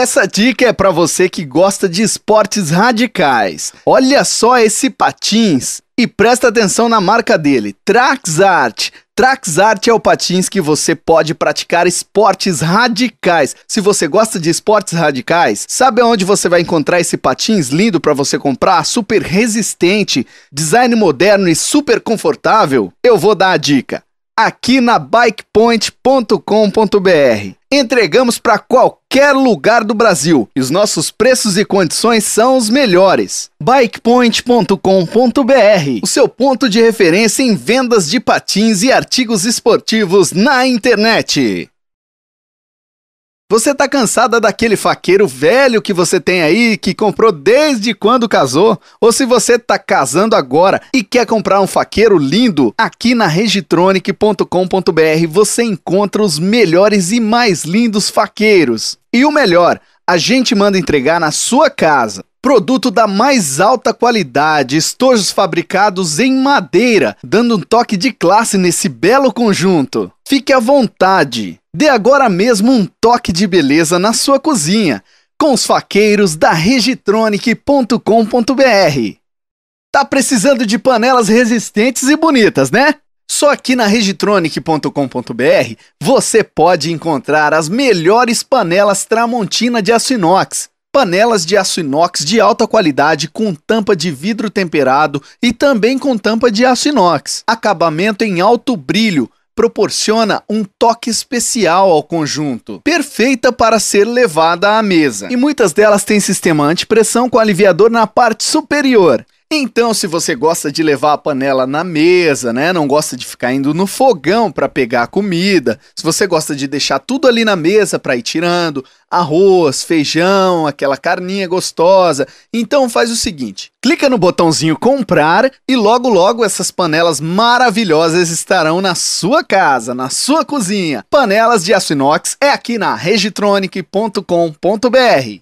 Essa dica é para você que gosta de esportes radicais. Olha só esse patins e presta atenção na marca dele, Traxart. Traxart é o patins que você pode praticar esportes radicais. Se você gosta de esportes radicais, sabe onde você vai encontrar esse patins lindo para você comprar, super resistente, design moderno e super confortável? Eu vou dar a dica aqui na bikepoint.com.br. Entregamos para qualquer lugar do Brasil e os nossos preços e condições são os melhores. bikepoint.com.br, o seu ponto de referência em vendas de patins e artigos esportivos na internet. Você tá cansada daquele faqueiro velho que você tem aí, que comprou desde quando casou? Ou se você tá casando agora e quer comprar um faqueiro lindo, aqui na regitronic.com.br você encontra os melhores e mais lindos faqueiros. E o melhor, a gente manda entregar na sua casa. Produto da mais alta qualidade, estojos fabricados em madeira, dando um toque de classe nesse belo conjunto. Fique à vontade. Dê agora mesmo um toque de beleza na sua cozinha com os faqueiros da regitronic.com.br. Tá precisando de panelas resistentes e bonitas, né? Só aqui na regitronic.com.br você pode encontrar as melhores panelas Tramontina de aço inox. Panelas de aço inox de alta qualidade com tampa de vidro temperado e também com tampa de aço inox. Acabamento em alto brilho proporciona um toque especial ao conjunto, perfeita para ser levada à mesa. E muitas delas têm sistema antipressão com aliviador na parte superior. Então, se você gosta de levar a panela na mesa, né, não gosta de ficar indo no fogão para pegar a comida, se você gosta de deixar tudo ali na mesa para ir tirando, arroz, feijão, aquela carninha gostosa, então faz o seguinte: clica no botãozinho comprar e logo logo essas panelas maravilhosas estarão na sua casa, na sua cozinha. Panelas de aço inox é aqui na regitronic.com.br.